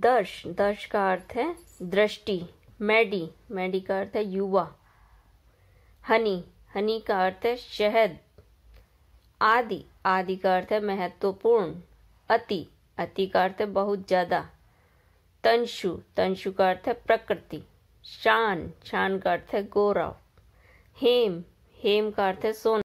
दर्श दर्श का अर्थ है दृष्टि मैडी मैडी का अर्थ है युवा हनी हनी का अर्थ है शहद आदि आदि का अर्थ है महत्वपूर्ण अति अति का अर्थ है बहुत ज़्यादा तंशु तंशु का अर्थ है प्रकृति शान शान का अर्थ है गौरव हेम हेम का अर्थ है सोना